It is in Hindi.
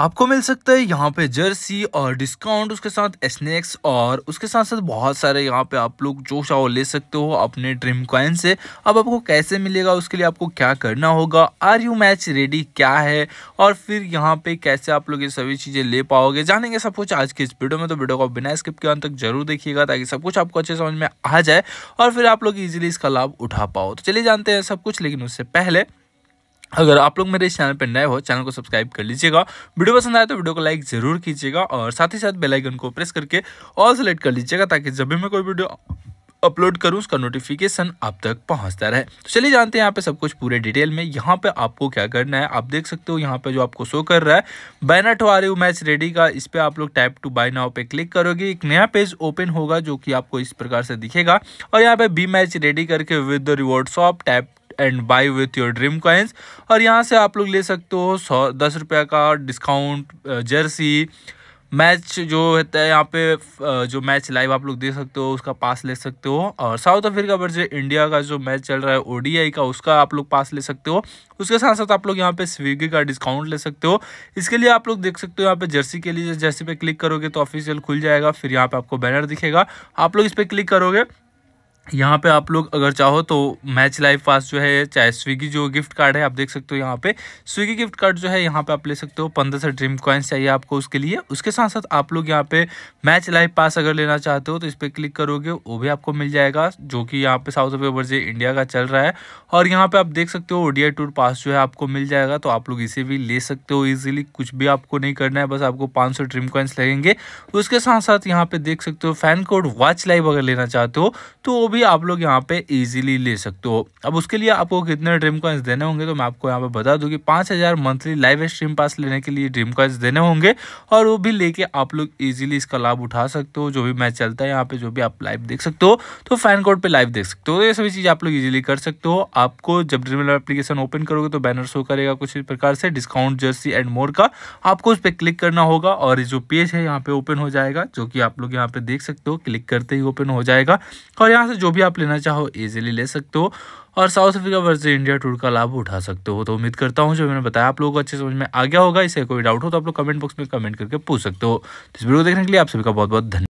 आपको मिल सकता है यहाँ पे जर्सी और डिस्काउंट उसके साथ स्नैक्स और उसके साथ साथ बहुत सारे यहाँ पे आप लोग जो चाहो ले सकते हो अपने ड्रीम कॉइन से अब आपको कैसे मिलेगा उसके लिए आपको क्या करना होगा आर यू मैच रेडी क्या है और फिर यहाँ पे कैसे आप लोग ये सभी चीज़ें ले पाओगे जानेंगे सब कुछ आज के इस वीडियो में तो वीडियो को बिना स्किप के अंत तक जरूर देखिएगा ताकि सब कुछ आपको अच्छे समझ में आ जाए और फिर आप लोग ईजिली इसका लाभ उठा पाओ तो चलिए जानते हैं सब कुछ लेकिन उससे पहले अगर आप लोग मेरे इस चैनल पर नए हो चैनल को सब्सक्राइब कर लीजिएगा वीडियो पसंद आए तो वीडियो को लाइक ज़रूर कीजिएगा और साथ ही साथ बेल आइकन को प्रेस करके ऑल सेलेक्ट कर लीजिएगा ताकि जब भी मैं कोई वीडियो अपलोड करूँ उसका नोटिफिकेशन आप तक पहुंचता रहे तो चलिए जानते हैं यहाँ पे सब कुछ पूरे डिटेल में यहाँ पे आपको क्या करना है आप देख सकते हो यहाँ पे जो आपको शो कर रहा है बैनर टू रही हूँ मैच रेडी का इस पर आप लोग टैप टू बाय नाव पे क्लिक करोगे एक नया पेज ओपन होगा जो कि आपको इस प्रकार से दिखेगा और यहाँ पे बी मैच रेडी करके with the reward shop tap and buy with your dream coins और यहाँ से आप लोग ले सकते हो सौ दस रुपये का डिस्काउंट जर्सी मैच जो होता है यहाँ पे जो मैच लाइव आप लोग देख सकते हो उसका पास ले सकते हो और साउथ अफ्रीका पर जो इंडिया का जो मैच चल रहा है ओडीआई का उसका आप लोग पास ले सकते हो उसके साथ साथ आप लोग यहाँ पे स्विगी का डिस्काउंट ले सकते हो इसके लिए आप लोग देख सकते हो यहाँ पे जर्सी के लिए जर्सी पे क्लिक करोगे तो ऑफिशियल खुल जाएगा फिर यहाँ पे आपको बैनर दिखेगा आप लोग इस पर क्लिक करोगे यहाँ पे आप लोग अगर चाहो तो मैच लाइफ पास जो है चाहे स्विगी जो गिफ्ट कार्ड है आप देख सकते हो यहाँ पे स्विगी गिफ्ट कार्ड जो है यहाँ पे आप ले सकते हो पंद्रह सौ ड्रीम कॉइन्स चाहिए आपको उसके लिए उसके साथ साथ आप लोग यहाँ पे मैच लाइफ पास अगर लेना चाहते हो तो इस पर क्लिक करोगे वो भी आपको मिल जाएगा जो कि यहाँ पे साउथ अफ्रीका वर्जे इंडिया का चल रहा है और यहाँ पर आप देख सकते हो ओडिया टूर पास जो है आपको मिल जाएगा तो आप लोग इसे भी ले सकते हो ईजिली कुछ भी आपको नहीं करना है बस आपको पाँच ड्रीम कॉइन्स लगेंगे उसके साथ साथ यहाँ पे देख सकते हो फैन कोड वॉच लाइव अगर लेना चाहते हो तो वो भी भी आप लोग यहाँ पे इजीली ले सकते हो अब उसके लिए आपको कितने ड्रीम कॉइन्स देने होंगे तो मैं आपको यहाँ पे बता दूँ कि पाँच हज़ार मंथली लाइव स्ट्रीम पास लेने के लिए ड्रीम कॉइन्स देने होंगे और वो भी लेके आप लोग इजीली इसका लाभ उठा सकते हो जो भी मैच चलता है यहाँ पे जो भी आप लाइव देख सकते हो तो फैन कोड पर लाइव देख सकते हो तो ये सभी चीज़ आप लोग ईजिली कर सकते हो आपको जब ड्रीम एप्लीकेशन ओपन करोगे तो बैनर शो करेगा कुछ इस प्रकार से डिस्काउंट जर्सी एंड मोर का आपको उस पर क्लिक करना होगा और जो पेज है यहाँ पर ओपन हो जाएगा जो कि आप लोग यहाँ पर देख सकते हो क्लिक करते ही ओपन हो जाएगा और यहाँ से जो जो भी आप लेना चाहो ईजिली ले सकते हो और South Africa versus India tour का लाभ उठा सकते हो तो उम्मीद करता हूँ जो मैंने बताया आप लोगों को अच्छे समझ में आ गया होगा इसे कोई डाउट हो तो आप लोग कमेंट बॉक्स में कमेंट करके पूछ सकते हो तो इस वीडियो को देखने के लिए आप सभी का बहुत बहुत धन्यवाद